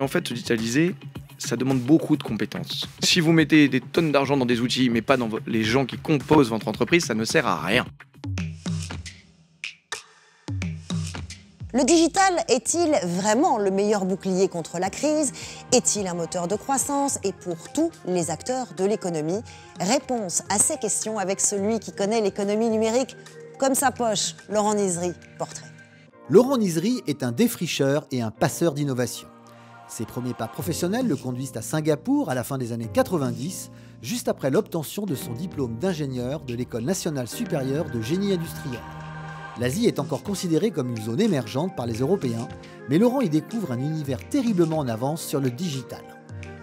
En fait, se digitaliser, ça demande beaucoup de compétences. Si vous mettez des tonnes d'argent dans des outils, mais pas dans les gens qui composent votre entreprise, ça ne sert à rien. Le digital est-il vraiment le meilleur bouclier contre la crise Est-il un moteur de croissance Et pour tous les acteurs de l'économie Réponse à ces questions avec celui qui connaît l'économie numérique comme sa poche, Laurent Nisery, portrait. Laurent Nisery est un défricheur et un passeur d'innovation. Ses premiers pas professionnels le conduisent à Singapour à la fin des années 90, juste après l'obtention de son diplôme d'ingénieur de l'École nationale supérieure de génie industriel. L'Asie est encore considérée comme une zone émergente par les Européens, mais Laurent y découvre un univers terriblement en avance sur le digital.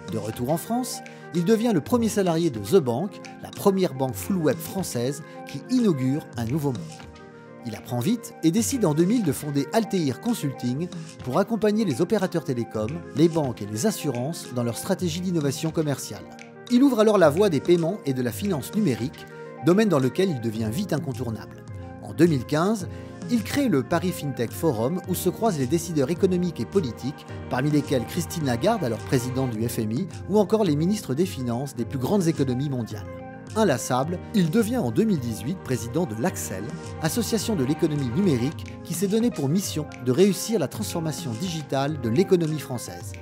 De retour en France, il devient le premier salarié de The Bank, la première banque full web française qui inaugure un nouveau monde. Il apprend vite et décide en 2000 de fonder Altair Consulting pour accompagner les opérateurs télécoms, les banques et les assurances dans leur stratégie d'innovation commerciale. Il ouvre alors la voie des paiements et de la finance numérique, domaine dans lequel il devient vite incontournable. En 2015, il crée le Paris FinTech Forum où se croisent les décideurs économiques et politiques, parmi lesquels Christine Lagarde, alors présidente du FMI, ou encore les ministres des Finances des plus grandes économies mondiales inlassable, il devient en 2018 président de l'AXEL, association de l'économie numérique qui s'est donné pour mission de réussir la transformation digitale de l'économie française.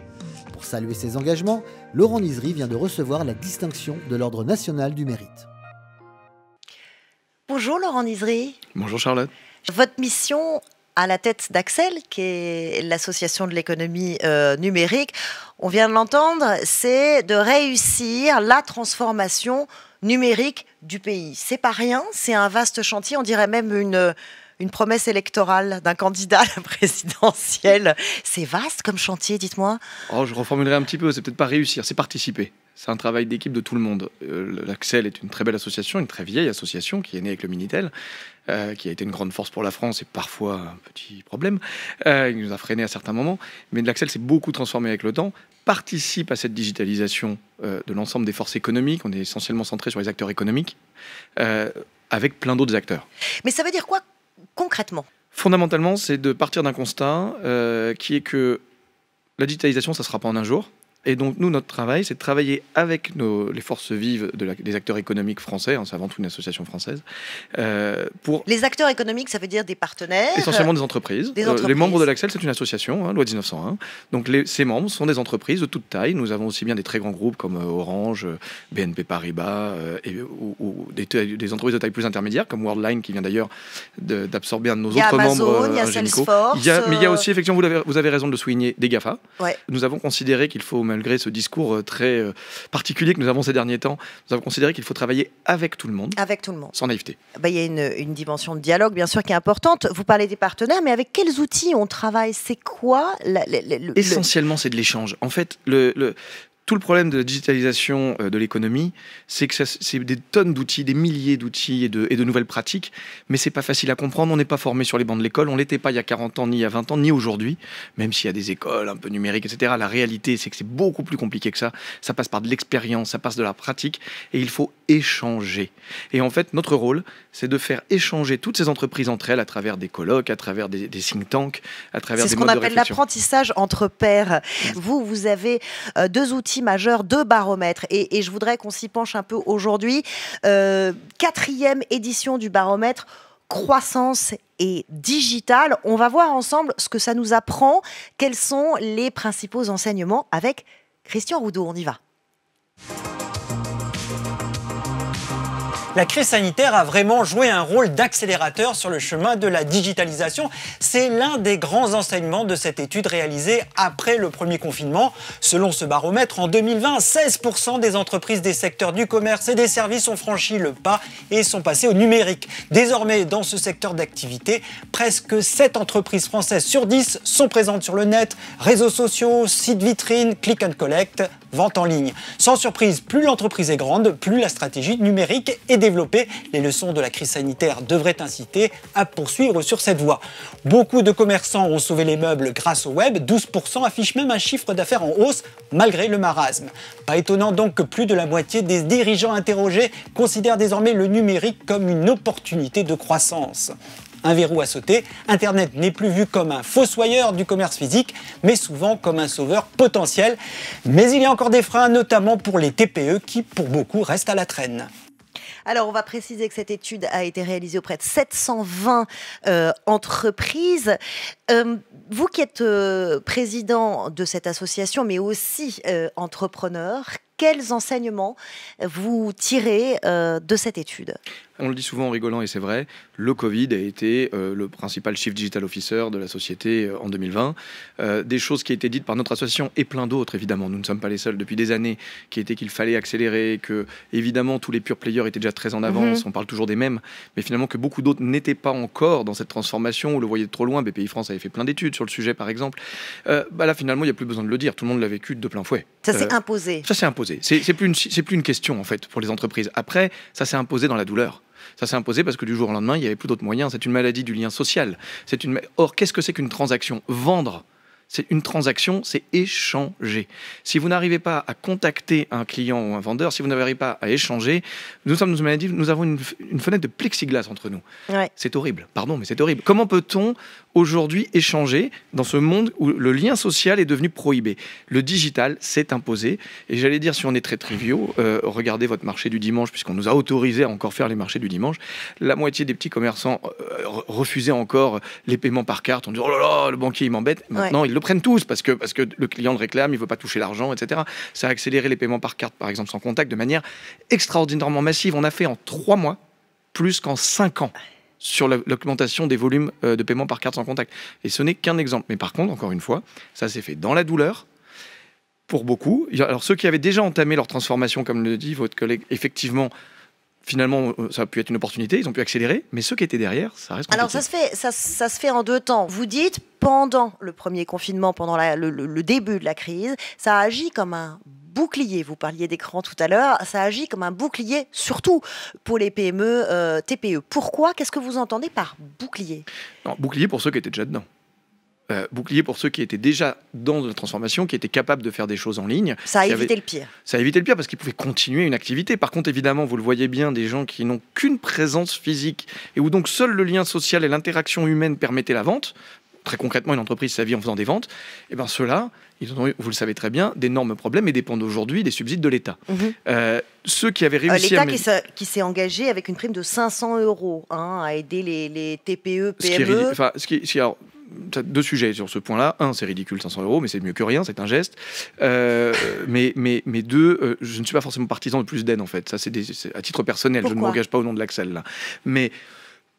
Pour saluer ses engagements, Laurent Nisery vient de recevoir la distinction de l'Ordre national du mérite. Bonjour Laurent Nisery. Bonjour Charlotte. Votre mission à la tête d'Axel, qui est l'association de l'économie euh, numérique. On vient de l'entendre, c'est de réussir la transformation numérique du pays. C'est pas rien, c'est un vaste chantier, on dirait même une une promesse électorale d'un candidat à la présidentielle. C'est vaste comme chantier, dites-moi. Oh, je reformulerai un petit peu, c'est peut-être pas réussir, c'est participer. C'est un travail d'équipe de tout le monde. Euh, L'Axel est une très belle association, une très vieille association qui est née avec le Minitel, euh, qui a été une grande force pour la France et parfois un petit problème. Euh, il nous a freinés à certains moments. Mais l'Axel s'est beaucoup transformé avec le temps, participe à cette digitalisation de l'ensemble des forces économiques. On est essentiellement centré sur les acteurs économiques avec plein d'autres acteurs. Mais ça veut dire quoi concrètement Fondamentalement, c'est de partir d'un constat euh, qui est que la digitalisation, ça ne sera pas en un jour. Et donc, nous, notre travail, c'est de travailler avec les forces vives de des acteurs économiques français, en hein, c'est avant tout une association française, euh, pour... Les acteurs économiques, ça veut dire des partenaires Essentiellement des entreprises. Euh, les membres de l'Axel, c'est une association, hein, loi 1901. Donc, ces membres sont des entreprises de toute taille. Nous avons aussi bien des très grands groupes comme euh, Orange, BNP Paribas, et, ou, des, entreprises de taille plus intermédiaire, comme Worldline, qui vient d'ailleurs d'absorber un de nos autres membres. Il y a Amazon, Il y a, mais il y a aussi, effectivement, vous avez, vous avez raison de le souligner, des GAFA. Nous avons considéré qu'il faut même malgré ce discours euh, très euh, particulier que nous avons ces derniers temps, nous avons considéré qu'il faut travailler avec tout le monde. Avec tout le monde. Sans naïveté. Ah bah, il y a une, dimension de dialogue, bien sûr, qui est importante. Vous parlez des partenaires, mais avec quels outils on travaille C'est quoi Essentiellement, c'est de l'échange. En fait, le, le tout le problème de la digitalisation euh, de l'économie, c'est que c'est des tonnes d'outils, des milliers d'outils et de, nouvelles pratiques, mais c'est pas facile à comprendre. On n'est pas formé sur les bancs de l'école, on l'était pas il y a 40 ans, ni il y a 20 ans, ni aujourd'hui, même s'il y a des écoles un peu numériques, etc. La réalité, c'est que c'est beaucoup plus compliqué que ça. Ça passe par de l'expérience, ça passe de la pratique, et il faut échanger. Et en fait, notre rôle, c'est de faire échanger toutes ces entreprises entre elles à travers des colloques, à travers des, des think tanks, à travers des. C'est ce qu'on appelle l'apprentissage entre pairs. Mmh. Vous, vous avez euh, deux outils majeur de baromètre. Et, je voudrais qu'on s'y penche un peu aujourd'hui. Euh, quatrième édition du baromètre croissance et digital. On va voir ensemble ce que ça nous apprend, quels sont les principaux enseignements avec Christian Roudot. On y va la crise sanitaire a vraiment joué un rôle d'accélérateur sur le chemin de la digitalisation. C'est l'un des grands enseignements de cette étude réalisée après le premier confinement. Selon ce baromètre, en 2020, 16% des entreprises des secteurs du commerce et des services ont franchi le pas et sont passées au numérique. Désormais, dans ce secteur d'activité, presque 7 entreprises françaises sur 10 sont présentes sur le net, réseaux sociaux, sites vitrines, click and collect, vente en ligne. Sans surprise, plus l'entreprise est grande, plus la stratégie numérique est les leçons de la crise sanitaire devraient inciter à poursuivre sur cette voie. Beaucoup de commerçants ont sauvé les meubles grâce au web. 12% affichent même un chiffre d'affaires en hausse malgré le marasme. Pas étonnant donc que plus de la moitié des dirigeants interrogés considèrent désormais le numérique comme une opportunité de croissance un verrou à sauter. Internet n'est plus vu comme un fossoyeur du commerce physique, mais souvent comme un sauveur potentiel. Mais il y a encore des freins, notamment pour les TPE qui, pour beaucoup, restent à la traîne. Alors, on va préciser que cette étude a été réalisée auprès de 720 euh, entreprises. Euh, vous qui êtes euh, président de cette association, mais aussi entrepreneur, quels enseignements vous tirez euh, de cette étude on le dit souvent en rigolant et c'est vrai, le Covid a été euh, le principal chief digital officer de la société euh, en 2020. des choses qui étaient dites par notre association et plein d'autres, évidemment, nous ne sommes pas les seuls depuis des années, qui étaient qu'il fallait accélérer, que évidemment tous les pure players étaient déjà très en avance, mhm. on parle toujours des mêmes, mais finalement que beaucoup d'autres n'étaient pas encore dans cette transformation ou le voyaient trop loin. BPI France avait fait plein d'études sur le sujet, par exemple. bah là, finalement, il n'y a plus besoin de le dire, tout le monde l'a vécu de plein fouet. Ça s'est euh, imposé. Ça s'est imposé. C'est plus, une, plus une question, en fait, pour les entreprises. Après, ça s'est imposé dans la douleur. Ça s'est imposé parce que du jour au lendemain, il n'y avait plus d'autres moyens. C'est une maladie du lien social. Une... Or, qu'est-ce que c'est qu'une transaction Vendre. C'est une transaction, c'est échanger. Si vous n'arrivez pas à contacter un client ou un vendeur, si vous n'arrivez pas à échanger, nous sommes, nous, nous avons une, fenêtre de plexiglas entre nous. C'est horrible. Pardon, mais c'est horrible. Comment peut-on aujourd'hui échanger dans ce monde où le lien social est devenu prohibé. Le digital s'est imposé. Et j'allais dire, si on est très triviaux, euh, regardez votre marché du dimanche, puisqu'on nous a autorisé à encore faire les marchés du dimanche. La moitié des petits commerçants euh, refusaient encore les paiements par carte. On dit, oh là là, le banquier, il m'embête. Maintenant, ils le prennent tous parce que, parce que le client le réclame, il ne veut pas toucher l'argent, etc. Ça a accéléré les paiements par carte, par exemple, sans contact, de manière extraordinairement massive. On a fait en trois mois plus qu'en cinq ans sur l'augmentation des volumes euh, de paiement par carte sans contact. Et ce n'est qu'un exemple. Mais par contre, encore une fois, ça s'est fait dans la douleur, pour beaucoup. Alors ceux qui avaient déjà entamé leur transformation, comme le dit votre collègue, effectivement, finalement, euh, ça a pu être une opportunité, ils ont pu accélérer, mais ceux qui étaient derrière, ça reste... Alors ça se, fait, ça, se fait en deux temps. Vous dites, pendant le premier confinement, pendant le, début de la crise, ça a agi comme un bouclier. Vous parliez d'écran tout à l'heure. Ça agit comme un bouclier, surtout pour les PME, euh, TPE. Pourquoi Qu'est-ce que vous entendez par bouclier Bouclier pour ceux qui étaient déjà dedans. Euh, bouclier pour ceux qui étaient déjà dans la transformation, qui étaient capables de faire des choses en ligne. Ça a évité le pire. Ça a évité le pire parce qu'ils pouvaient continuer une activité. Par contre, évidemment, vous le voyez bien, des gens qui n'ont qu'une présence physique et où donc seul le lien social et l'interaction humaine permettaient la vente, très concrètement une entreprise sa vie en faisant des ventes, et eh bien cela, là ils ont vous le savez très bien, d'énormes problèmes et dépendent aujourd'hui des subsides de l'État. Mhm. Euh, ceux qui avaient euh, réussi L'État qui s'est engagé avec une prime de 500 euros hein, à aider les, TPE, PME. Ce qui, deux sujets sur ce point-là. Un, c'est ridicule, 500 euros, mais c'est mieux que rien, c'est un geste. Euh, mais, mais, mais deux, je ne suis pas forcément partisan de plus d'aide, en fait. Ça, c'est à titre personnel. je ne m'engage pas au nom de l'Axel, là. Mais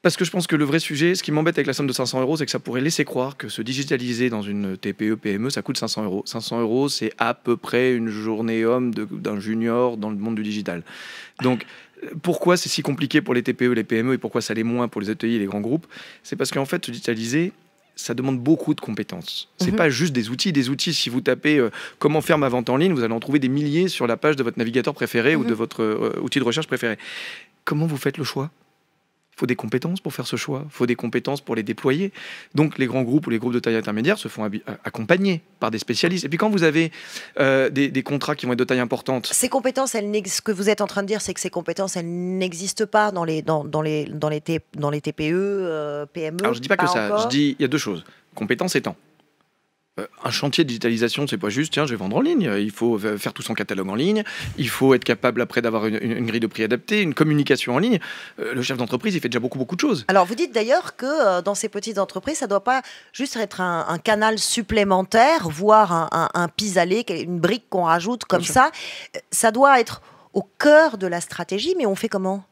parce que je pense que le vrai sujet, ce qui m'embête avec la somme de 500 euros, c'est que ça pourrait laisser croire que se digitaliser dans une TPE, PME, ça coûte 500 euros. 500 euros, c'est à peu près une journée homme d'un junior dans le monde du digital. Donc, euh, pourquoi c'est si compliqué pour les TPE, les PME et pourquoi ça l'est moins pour les ateliers et les grands groupes C'est parce qu'en fait, se digitaliser, ça demande beaucoup de compétences. C'est n'est mhm. pas juste des outils. Des outils, si vous tapez euh, comment faire ma vente en ligne, vous allez en trouver des milliers sur la page de votre navigateur préféré ou mhm. de votre euh, outil de recherche préféré. Comment vous faites le choix il faut des compétences pour faire ce choix, il faut des compétences pour les déployer. Donc les grands groupes ou les groupes de taille intermédiaire se font euh, accompagner par des spécialistes. Et puis quand vous avez euh, des, contrats qui vont être de taille importante... Ces compétences, elles ce que vous êtes en train de dire, c'est que ces compétences, elles n'existent pas dans les, dans, les, dans les, dans les TPE, euh, PME. Alors je dis pas, que ça, je dis il y a deux choses, compétences et euh, un chantier de digitalisation, c'est pas juste, tiens, je vais vendre en ligne. Il faut faire tout son catalogue en ligne. Il faut être capable après d'avoir une, grille de prix adaptée, une communication en ligne. Euh, le chef d'entreprise, il fait déjà beaucoup, beaucoup de choses. Alors, vous dites d'ailleurs que euh, dans ces petites entreprises, ça ne doit pas juste être un, canal supplémentaire, voire un, pis-aller, une brique qu'on rajoute comme ça. Ça doit être au cœur de la stratégie, mais on fait comment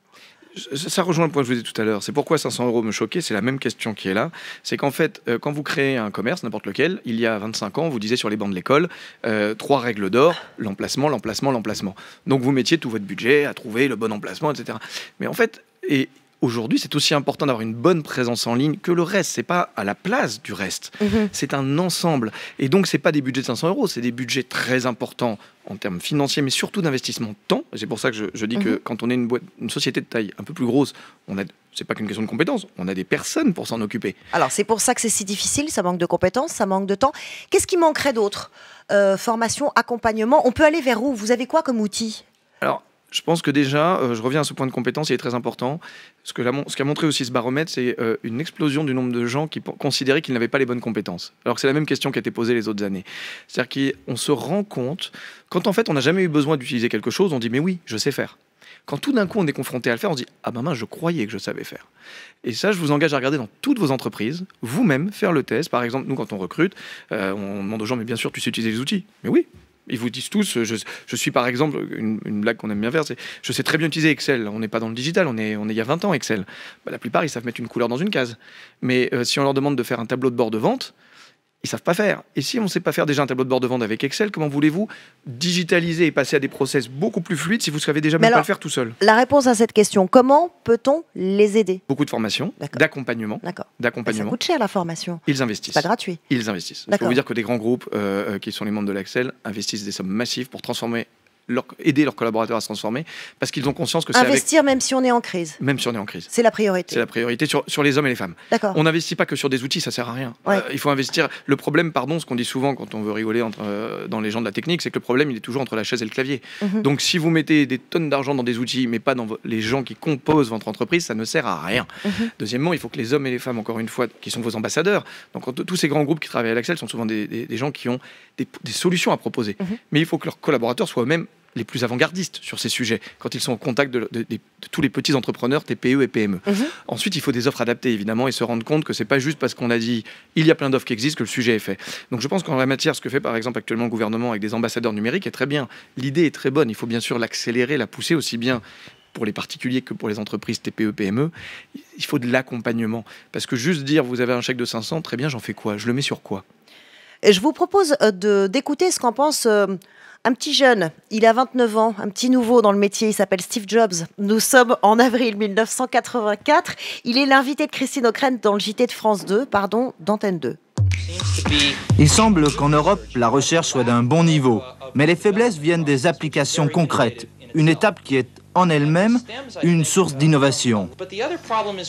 ça rejoint le point que je vous disais tout à l'heure. C'est pourquoi 500 euros me choquaient. C'est la même question qui est là. C'est qu'en fait, euh, quand vous créez un commerce, n'importe lequel, il y a 25 ans, vous disiez sur les bancs de l'école, euh, trois règles d'or l'emplacement, l'emplacement, l'emplacement. Donc vous mettiez tout votre budget à trouver le bon emplacement, etc. Mais en fait, et aujourd'hui, c'est aussi important d'avoir une bonne présence en ligne que le reste. C'est pas à la place du reste. Mhm. C'est un ensemble. Et donc, c'est pas des budgets de 500 euros, c'est des budgets très importants en termes financiers, mais surtout d'investissement de temps. C'est pour ça que je, dis que mhm. quand on est une, boîte, une société de taille un peu plus grosse, on a c'est pas qu'une question de compétences, on a des personnes pour s'en occuper. Alors c'est pour ça que c'est si difficile, ça manque de compétences, ça manque de temps. Qu'est-ce qui manquerait d'autre euh, Formation, accompagnement, on peut aller vers où Vous avez quoi comme outil Alors je pense que déjà, euh, je reviens à ce point de compétence, il est très important. Ce qu'a montré aussi ce baromètre, c'est euh, une explosion du nombre de gens qui considéraient qu'ils n'avaient pas les bonnes compétences. Alors que c'est la même question qui a été posée les autres années. C'est-à-dire qu'on se rend compte, quand en fait on n'a jamais eu besoin d'utiliser quelque chose, on dit mais oui, je sais faire. Quand tout d'un coup on est confronté à le faire, on dit ah ben, moi je croyais que je savais faire. Et ça, je vous engage à regarder dans toutes vos entreprises, vous-même, faire le test. Par exemple, nous, quand on recrute, euh, on demande aux gens, mais bien sûr, tu sais utiliser les outils. Mais oui, ils vous disent tous, je, suis par exemple, une, blague qu'on aime bien faire, c'est je sais très bien utiliser Excel. On n'est pas dans le digital, on est, on est il y a 20 ans Excel. Bah, la plupart, ils savent mettre une couleur dans une case. Mais euh, si on leur demande de faire un tableau de bord de vente, ils savent pas faire. Et si on ne sait pas faire déjà un tableau de bord de vente avec Excel, comment voulez-vous digitaliser et passer à des process beaucoup plus fluides si vous savez déjà même pas le faire tout seul La réponse à cette question, comment peut-on les aider Beaucoup de formations, d'accompagnement. D'accord. D'accompagnement. Ça coûte cher la formation. Ils investissent. Pas gratuit. Ils investissent. Je peux dire que des grands groupes euh, euh, qui sont les membres de l'Axel investissent des sommes massives pour transformer aider leurs collaborateurs à se transformer parce qu'ils ont conscience que c'est investir même si on est en crise. Même si on est en crise. C'est la priorité. C'est la priorité sur, sur, les hommes et les femmes. D'accord. On n'investit pas que sur des outils, ça sert à rien. Euh, il faut investir. Le problème, pardon, ce qu'on dit souvent quand on veut rigoler entre, euh, dans les gens de la technique, c'est que le problème il est toujours entre la chaise et le clavier. Mhm. Donc si vous mettez des tonnes d'argent dans des outils, mais pas dans les gens qui composent votre entreprise, ça ne sert à rien. Mhm. Deuxièmement, il faut que les hommes et les femmes, encore une fois, qui sont vos ambassadeurs. Donc tous ces grands groupes qui travaillent à l'Axel sont souvent des, des, gens qui ont des, solutions à proposer, mhm. mais il faut que leurs collaborateurs soient eux-mêmes les plus avant-gardistes sur ces sujets, quand ils sont en contact de, tous les petits entrepreneurs, TPE et PME. Mhm. Ensuite, il faut des offres adaptées, évidemment, et se rendre compte que c'est pas juste parce qu'on a dit il y a plein d'offres qui existent que le sujet est fait. Donc je pense qu'en la matière, ce que fait par exemple actuellement le gouvernement avec des ambassadeurs numériques est très bien. L'idée est très bonne. Il faut bien sûr l'accélérer, la pousser aussi bien pour les particuliers que pour les entreprises TPE, PME, il faut de l'accompagnement. Parce que juste dire, vous avez un chèque de 500, très bien, j'en fais quoi Je le mets sur quoi je vous propose euh, d'écouter ce qu'en pense euh, un petit jeune, il a 29 ans, un petit nouveau dans le métier, il s'appelle Steve Jobs. Nous sommes en avril 1984. Il est l'invité de Christine O'Krent dans le JT de France 2, pardon, d'Antenne 2. Il semble qu'en Europe, la recherche soit d'un bon niveau, mais les faiblesses viennent des applications concrètes, une étape qui est en elle-même une source d'innovation.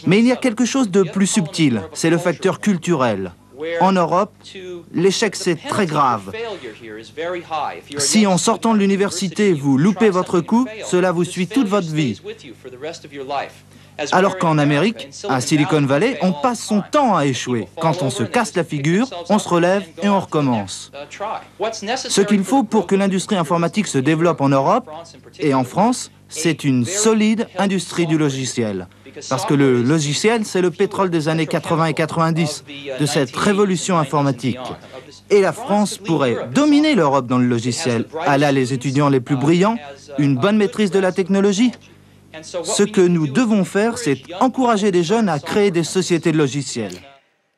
Mais il y a quelque chose de plus subtil, c'est le facteur culturel. En Europe, l'échec, c'est très grave. Si en sortant de l'université, vous loupez votre coup, cela vous suit toute votre vie. Alors qu'en Amérique, à Silicon Valley, on passe son temps à échouer. Quand on se casse la figure, on se relève et on recommence. Uh, Ce qu'il faut pour que l'industrie informatique se développe en Europe et en France, c'est une solide industrie du logiciel. Parce que le logiciel, c'est le pétrole des années 80 et 90, de cette révolution informatique. Et la France pourrait dominer l'Europe dans le logiciel. Elle a les étudiants les plus brillants, une bonne maîtrise de la technologie. Ce que nous devons faire, c'est encourager les jeunes à créer des sociétés de logiciels.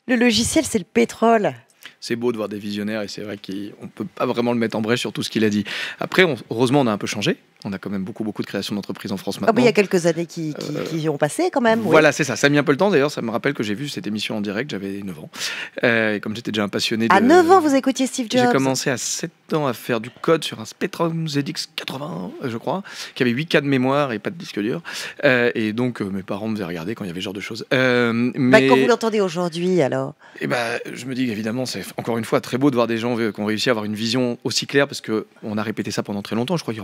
Le logiciel, c'est le pétrole c'est beau de voir des visionnaires et c'est vrai qu'on ne peut pas vraiment le mettre en brèche sur tout ce qu'il a dit. Après, heureusement, on a un peu changé. On a quand même beaucoup, beaucoup de créations d'entreprises en France ah, maintenant. il y a quelques années qui, euh, qui, ont passé quand même. Voilà, c'est ça. Ça a mis un peu le temps d'ailleurs. Ça me rappelle que j'ai vu cette émission en direct, j'avais 9 ans. Euh, et comme j'étais déjà un passionné À 9 ans, vous écoutiez Steve Jobs J'ai commencé à 7 ans à faire du code sur un Spectrum ZX 80, euh, je crois, qui avait 8K de mémoire et pas de disque dur. et donc, mes parents me faisaient regarder quand il y avait ce genre de choses. Bah, mais... quand vous l'entendez aujourd'hui, alors et eh bah, Je me dis évidemment, c'est encore une fois très beau de voir des gens qui ont réussi à avoir une vision aussi claire, parce qu'on a répété ça pendant très longtemps. Je crois qu'il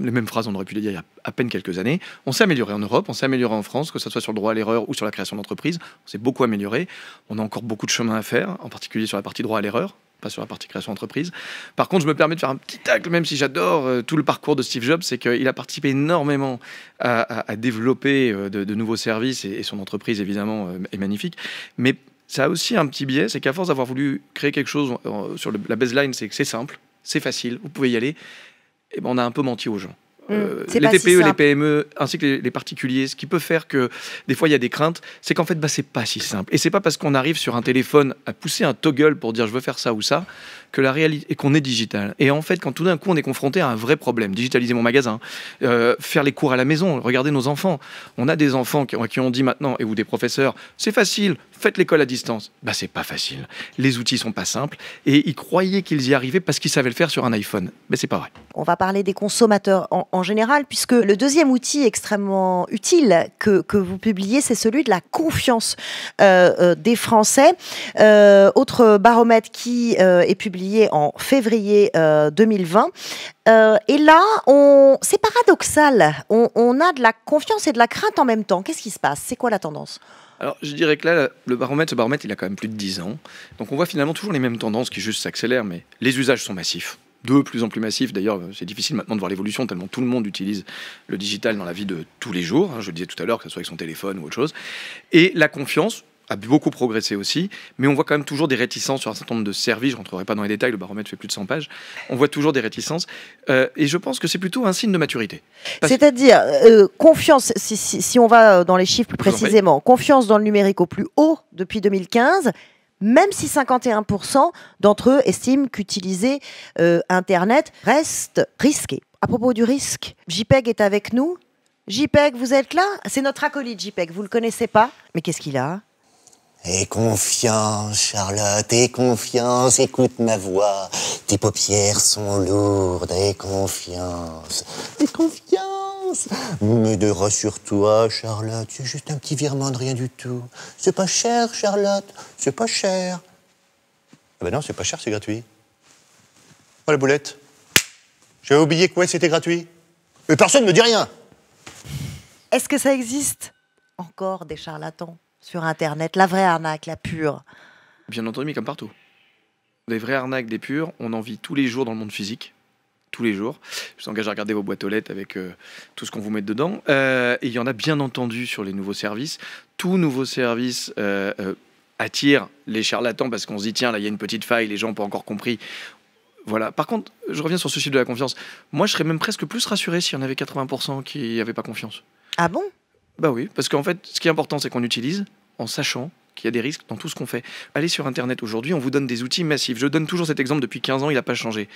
les mêmes phrases, on aurait pu les dire il y a à peine quelques années. On s'est amélioré en Europe, on s'est amélioré en France, que ce soit sur le droit à l'erreur ou sur la création d'entreprise. On s'est beaucoup amélioré. On a encore beaucoup de chemin à faire, en particulier sur la partie droit à l'erreur, pas sur la partie création d'entreprise. Par contre, je me permets de faire un petit tacle, même si j'adore euh, tout le parcours de Steve Jobs, c'est qu'il a participé énormément à, développer euh, de, nouveaux services et, son entreprise, évidemment, euh, est magnifique. Mais ça a aussi un petit biais, c'est qu'à force d'avoir voulu créer quelque chose sur la baseline, c'est que c'est simple, c'est facile, vous pouvez y aller. Eh ben, on a un peu menti aux gens. Euh, hmm, les TPE, les PME, e, ainsi que les, particuliers, ce qui peut faire que des fois il y a des craintes, c'est qu'en fait bah, c'est pas si simple. Et c'est pas parce qu'on arrive sur un téléphone à pousser un toggle pour dire je veux faire ça ou ça que la réalité et qu'on est digital. Et en fait, quand tout d'un coup on est confronté à un vrai problème, digitaliser mon magasin, euh, faire les cours à la maison, regarder nos enfants. On a des enfants qui, ont dit maintenant et ou des professeurs, c'est facile, faites l'école à distance. Bah c'est pas facile. Les outils sont pas simples et ils croyaient qu'ils y arrivaient parce qu'ils savaient le faire sur un iPhone. Mais c'est pas vrai. On va parler des consommateurs. En en général, puisque le deuxième outil extrêmement utile que, vous publiez, c'est celui de la confiance euh, euh, des Français. Euh, autre baromètre qui est publié en février 2020. et là, c'est paradoxal. On, on a de la confiance et de la crainte en même temps. Qu'est-ce qui se passe C'est quoi la tendance alors, je dirais que là, le baromètre, ce baromètre, il a quand même plus de 10 ans. Donc, on voit finalement toujours les mêmes tendances qui juste s'accélèrent, mais les usages sont massifs de plus en plus massif. D'ailleurs, c'est difficile maintenant de voir l'évolution tellement tout le monde utilise le digital dans la vie de tous les jours. Hein. Je le disais tout à l'heure, que ce soit avec son téléphone ou autre chose. Et la confiance, a beaucoup progressé aussi, mais on voit quand même toujours des réticences sur un certain nombre de services. Je ne rentrerai pas dans les détails, le baromètre fait plus de 100 pages. On voit toujours des réticences. Euh, et je pense que c'est plutôt un signe de maturité. C'est-à-dire, euh, confiance, si, on va dans les chiffres plus précisément, confiance dans le numérique au plus haut depuis 2015, même si 51% d'entre eux estiment qu'utiliser euh, Internet reste risqué. À propos du risque, JPEG est avec nous. JPEG, vous êtes là C'est notre acolyte JPEG, vous ne le connaissez pas Mais qu'est-ce qu'il a Aie confiance, Charlotte, aie confiance, écoute ma voix. Tes paupières sont lourdes, aie confiance. Aie confiance mais de rassure-toi, Charlotte, c'est juste un petit virement de rien du tout. C'est pas cher, Charlotte, c'est pas cher. Ah ben non, c'est pas cher, c'est gratuit. Oh la boulette. J'avais oublié que ouais, c'était gratuit. Mais personne ne me dit rien. Est-ce que ça existe encore des charlatans sur Internet La vraie arnaque, la pure Bien entendu, mais comme partout. Les vraies arnaques, des pures, on en vit tous les jours dans le monde physique tous les jours. Je vous engage à regarder vos boîtes aux lettres avec euh, tout ce qu'on vous met dedans. Euh, et il y en a bien entendu sur les nouveaux services. Tout nouveau service euh, attire les charlatans parce qu'on se dit tiens, là, il y a une petite faille, les gens n'ont pas encore compris. Voilà. Par contre, je reviens sur ce chiffre de la confiance. Moi, je serais même presque plus rassuré s'il y en avait 80% qui n'avaient pas confiance. Ah bon Bah oui, parce qu'en fait, ce qui est important, c'est qu'on utilise en sachant qu'il y a des risques dans tout ce qu'on fait. Allez sur Internet aujourd'hui, on vous donne des outils massifs. Je donne toujours cet exemple depuis 15 ans, il n'a pas changé.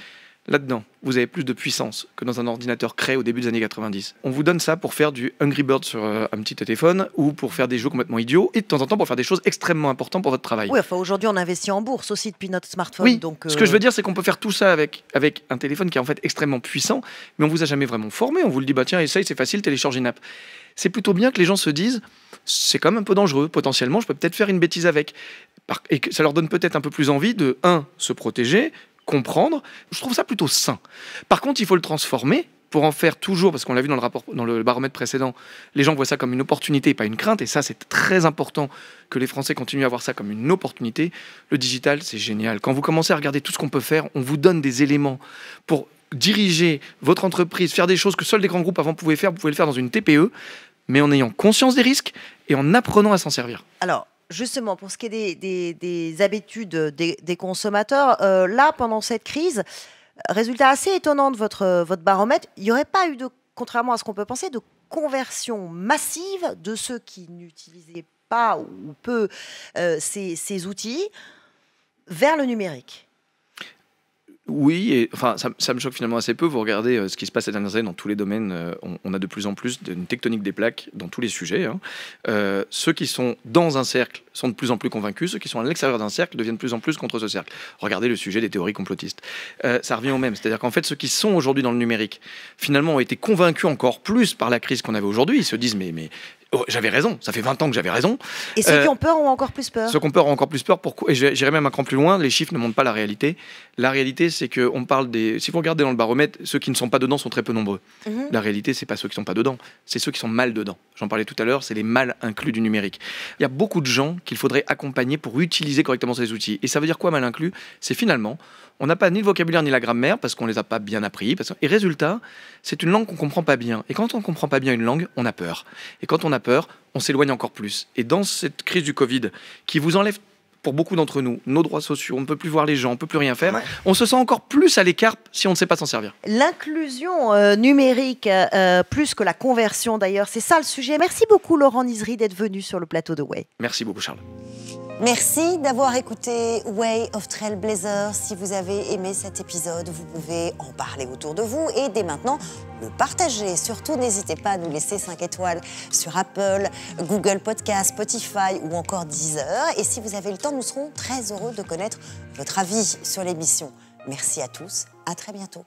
Là-dedans, vous avez plus de puissance que dans un ordinateur créé au début des années 90. On vous donne ça pour faire du Hungry Bird sur euh, un petit téléphone ou pour faire des jeux complètement idiots et de temps en temps pour faire des choses extrêmement importantes pour votre travail. Oui, enfin aujourd'hui on investit en bourse aussi depuis notre smartphone. donc, ce que je veux euh, dire c'est qu'on peut faire tout ça avec, avec un téléphone qui est en fait extrêmement puissant, mais on vous a jamais vraiment formé. On vous le dit, bah tiens, essaye, c'est facile, télécharge une app. C'est plutôt bien que les gens se disent, c'est quand même un peu dangereux, potentiellement, je peux peut-être faire une bêtise avec. Et que ça leur donne peut-être un peu plus envie de, un, se protéger, comprendre. Je trouve ça plutôt sain. Par contre, il faut le transformer pour en faire toujours, parce qu'on l'a vu dans le, rapport, dans le baromètre précédent, les gens voient ça comme une opportunité et pas une crainte, et ça c'est très important que les Français continuent à voir ça comme une opportunité. Le digital, c'est génial. Quand vous commencez à regarder tout ce qu'on peut faire, on vous donne des éléments pour diriger votre entreprise, faire des choses que seuls des grands groupes avant pouvaient faire, vous pouvez le faire dans une TPE, mais en ayant conscience des risques et en apprenant à s'en servir. Alors, justement, pour ce qui est des, habitudes des, consommateurs, euh, là, pendant cette crise, résultat assez étonnant de votre, votre baromètre, il n'y aurait pas eu de, contrairement à ce qu'on peut penser, de conversion massive de ceux qui n'utilisaient pas ou peu euh, ces outils vers le numérique. Oui, enfin, ça, me choque finalement assez peu. Vous regardez euh, ce qui se passe ces dernières années dans tous les domaines. Euh, on, a de plus en plus une tectonique des plaques dans tous les sujets. Hein. Euh, ceux qui sont dans un cercle sont de plus en plus convaincus. Ceux qui sont à l'extérieur d'un cercle deviennent de plus en plus contre ce cercle. Regardez le sujet des théories complotistes. ça revient au même. C'est-à-dire qu'en fait, ceux qui sont aujourd'hui dans le numérique, finalement, ont été convaincus encore plus par la crise qu'on avait aujourd'hui. Ils se disent, mais, mais Oh, j'avais raison, ça fait 20 ans que j'avais raison. Et ceux euh, qui ont peur ont encore plus peur. Ceux qui ont peur ont encore plus peur. Pourquoi Et j'irai même un cran plus loin, les chiffres ne montrent pas la réalité. La réalité, c'est que on parle des. Si vous regardez dans le baromètre, ceux qui ne sont pas dedans sont très peu nombreux. Mhm. La réalité, c'est pas ceux qui sont pas dedans, c'est ceux qui sont mal dedans. J'en parlais tout à l'heure, c'est les mal inclus du numérique. Il y a beaucoup de gens qu'il faudrait accompagner pour utiliser correctement ces outils. Et ça veut dire quoi mal inclus C'est finalement on n'a pas ni le vocabulaire ni la grammaire parce qu'on les a pas bien appris. Parce... Et résultat, c'est une langue qu'on comprend pas bien. Et quand on comprend pas bien une langue, on a peur. Et quand on a peur, on s'éloigne encore plus. Et dans cette crise du Covid, qui vous enlève pour beaucoup d'entre nous, nos droits sociaux, on ne peut plus voir les gens, on ne peut plus rien faire. On se sent encore plus à l'écart si on ne sait pas s'en servir. L'inclusion euh, numérique, euh, euh, plus que la conversion d'ailleurs, c'est ça le sujet. Merci beaucoup Laurent Nisry d'être venu sur le plateau de Way. Merci beaucoup Charles. Merci d'avoir écouté Way of Trailblazer. Si vous avez aimé cet épisode, vous pouvez en parler autour de vous et dès maintenant le partager. Surtout, n'hésitez pas à nous laisser 5 étoiles sur Apple, Google Podcast, Spotify ou encore Deezer. Et si vous avez le temps, nous serons très heureux de connaître votre avis sur l'émission. Merci à tous, à très bientôt.